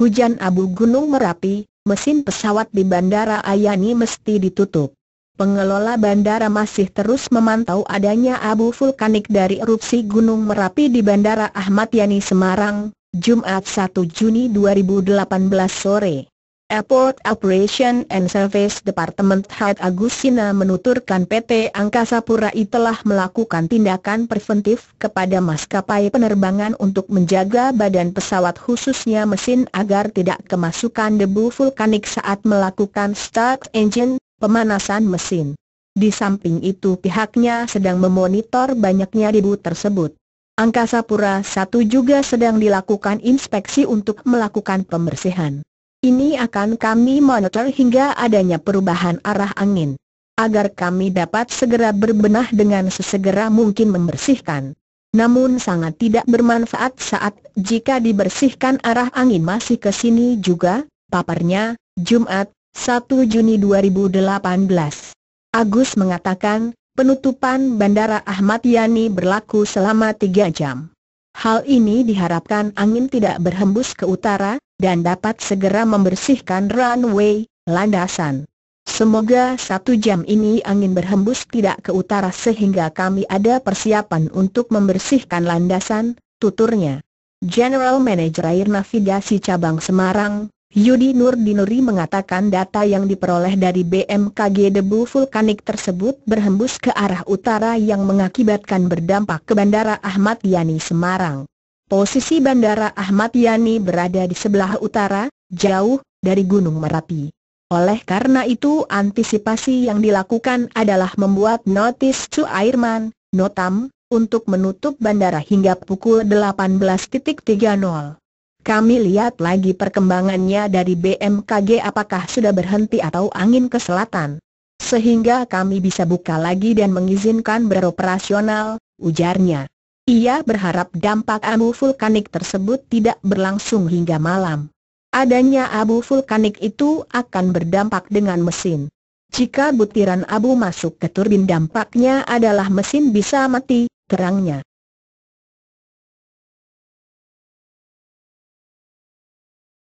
hujan abu Gunung Merapi, mesin pesawat di Bandara Ayani mesti ditutup. Pengelola bandara masih terus memantau adanya abu vulkanik dari erupsi Gunung Merapi di Bandara Ahmad Yani Semarang, Jumat 1 Juni 2018 sore. Airport Operation and Service Department Head Sina menuturkan PT Angkasa Pura I telah melakukan tindakan preventif kepada maskapai penerbangan untuk menjaga badan pesawat khususnya mesin agar tidak kemasukan debu vulkanik saat melakukan start engine, pemanasan mesin. Di samping itu pihaknya sedang memonitor banyaknya debu tersebut. Angkasa Pura 1 juga sedang dilakukan inspeksi untuk melakukan pembersihan. Ini akan kami monitor hingga adanya perubahan arah angin. Agar kami dapat segera berbenah dengan sesegera mungkin membersihkan. Namun sangat tidak bermanfaat saat jika dibersihkan arah angin masih ke sini juga, paparnya, Jumat, 1 Juni 2018. Agus mengatakan, penutupan Bandara Ahmad Yani berlaku selama 3 jam. Hal ini diharapkan angin tidak berhembus ke utara, dan dapat segera membersihkan runway, landasan. Semoga satu jam ini angin berhembus tidak ke utara sehingga kami ada persiapan untuk membersihkan landasan, tuturnya. General Manager Air Navigasi Cabang Semarang, Yudi Nurdinuri mengatakan data yang diperoleh dari BMKG debu vulkanik tersebut berhembus ke arah utara yang mengakibatkan berdampak ke Bandara Ahmad Yani Semarang. Posisi Bandara Ahmad Yani berada di sebelah utara, jauh dari Gunung Merapi. Oleh karena itu antisipasi yang dilakukan adalah membuat notis to airman, notam, untuk menutup bandara hingga pukul 18.30. Kami lihat lagi perkembangannya dari BMKG apakah sudah berhenti atau angin ke selatan. Sehingga kami bisa buka lagi dan mengizinkan beroperasional, ujarnya. Ia berharap dampak abu vulkanik tersebut tidak berlangsung hingga malam. Adanya abu vulkanik itu akan berdampak dengan mesin. Jika butiran abu masuk ke turbin dampaknya adalah mesin bisa mati, terangnya.